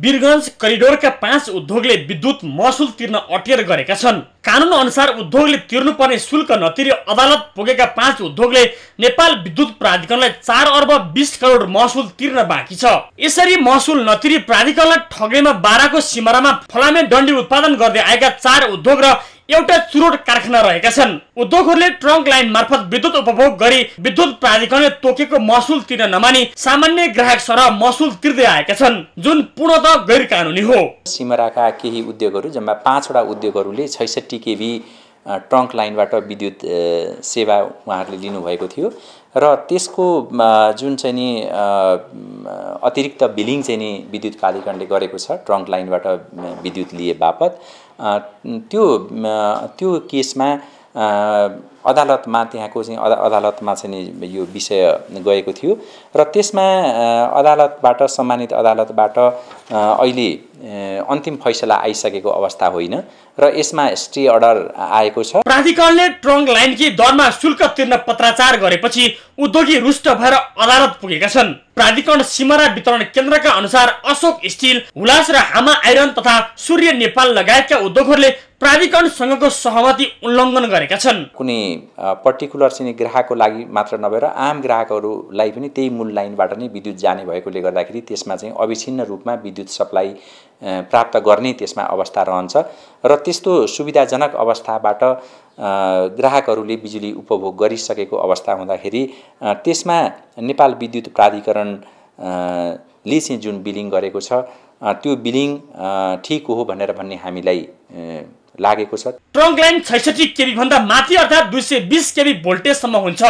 वीरगञ्ज करिडोरका पाँच उद्योगले विद्युत महसुल तिर्न अटेर गरेका छन् कानुन अनुसार उद्योगले तिर्नुपर्ने शुल्क नतिरी अदालत पुगेका पाँच उद्योगले नेपाल विद्युत प्राधिकरणलाई चार अर्ब बिस करोड महसुल तिर्न बाँकी छ यसरी महसुल नतिरी प्राधिकरणलाई ठगेमा बाह्रको सिमरामा फलामे डन्डी उत्पादन गर्दै आएका चार उद्योग र एउटा चुरोट कारखाना रहेका छन् उद्योगहरूले ट्रङ्क लाइन मार्फत विद्युत उपभोग गरी विद्युत प्राधिकरणले तोकेको महसुल तिर्न नमानी सामान्य ग्राहक सरह महसुल तिर्दै आएका छन् जुन पूर्णत गैर कानुनी हो सिमराका केही उद्योगहरू जम्मा पाँचवटा उद्योगहरूले छैसठी केबी ट्रङ्क लाइनबाट विद्युत सेवा उहाँहरूले लिनुभएको थियो र त्यसको जुन चाहिँ नि अतिरिक्त बिलिङ चाहिँ नि विद्युत प्राधिकरणले गरेको छ ट्रङ्क लाइनबाट विद्युत लिए बापत त्यो त्यो केसमा अदालतमा त्यहाँको चाहिँ अदालतमा चाहिँ यो विषय गएको थियो र त्यसमा अदालतबाट सम्मानित अदालतबाट अहिले अन्तिम फैसला आइसकेको अवस्था होइन र यसमा स्टे अर्डर आएको छ प्राधिकरणले ट्रङ्क लाइनकी दरमा शुल्क तिर्न पत्राचार गरेपछि उद्योगी रुष्ट भएर अदालत पुगेका छन् प्राधिकरण सिमरा वितरण केन्द्रका अनुसार अशोक स्टिल हुलास र हामा आइरन तथा सूर्य नेपाल लगायतका उद्योगहरूले प्राधिकरणसँगको सहमति उल्लङ्घन गरेका छन् कुनै पर्टिकुलर चाहिँ ग्राहकको लागि मात्र नभएर आम ग्राहकहरूलाई पनि त्यही मूल लाइनबाट नै विद्युत जाने भएकोले गर्दाखेरि त्यसमा चाहिँ अविच्छिन्न रूपमा विद्युत सप्लाई प्राप्त गर्ने त्यसमा अवस्था रहन्छ र त्यस्तो सुविधाजनक अवस्थाबाट ग्राहकहरूले बिजुली उपभोग गरिसकेको अवस्था हुँदाखेरि त्यसमा नेपाल विद्युत प्राधिकरण ले चाहिँ जुन बिलिङ गरेको छ त्यो बिलिङ ठिक हो भनेर भन्ने हामीलाई लागेको छ ट्रङ्क लाइन छैसठी केबी भन्दा माथि अर्थात् दुई सय बिस केबी भोल्टेजसम्म हुन्छ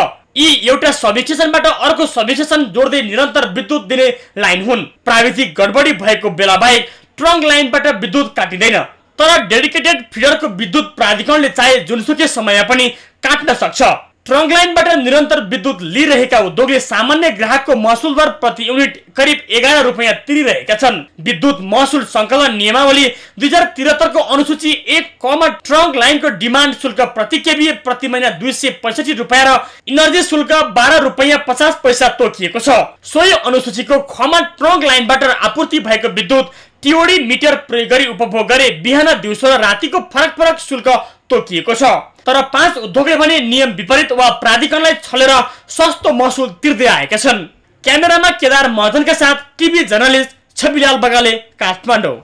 यी एउटा सबिस्टेसनबाट अर्को सबिस्टेसन जोड्दै निरन्तर विद्युत दिने लाइन हुन् प्राविधिक गडबडी भएको बेला बाहेक ट्रङ्क लाइनबाट विद्युत काटिँदैन तर डेडिकेटेड फिडरको विद्युत प्राधिकरणले चाहे जुनसुकै समयमा पनि काट्न सक्छ ट्रङ्क लाइनबाट निरन्तर विद्युत लिइरहेका उद्योगले सामान्य ग्राहकको महसुल दर प्रति युनिट करिब एघार रुपियाँ तिरिरहेका छन् विद्युत महसुल सङ्कलन नियमावली दुई हजार त्रिहत्तरको अनुसूची एक कमा ट्रङ्क लाइनको डिमान्ड शुल्क प्रति केबी प्रति महिना दुई सय पैसठी रुपियाँ र इनर्जी शुल्क बाह्र रुपियाँ पचास पैसा तोकिएको छ सोही अनुसूचीको खमा ट्रङ्क लाइनबाट आपूर्ति भएको विद्युत त्योडी मिटर प्रयोग गरी उपभोग गरे बिहान दिउँसो र रातिको फरक फरक शुल्क तोकिएको छ तर पाँच उद्योगले भने नियम विपरीत वा प्राधिकरणलाई छलेर सस्तो महसुल तिर्दै आएका छन् क्यामेरामा केदार महजनका साथ टिभी जर्नलिस्ट छविलाल बगाले काठमाडौँ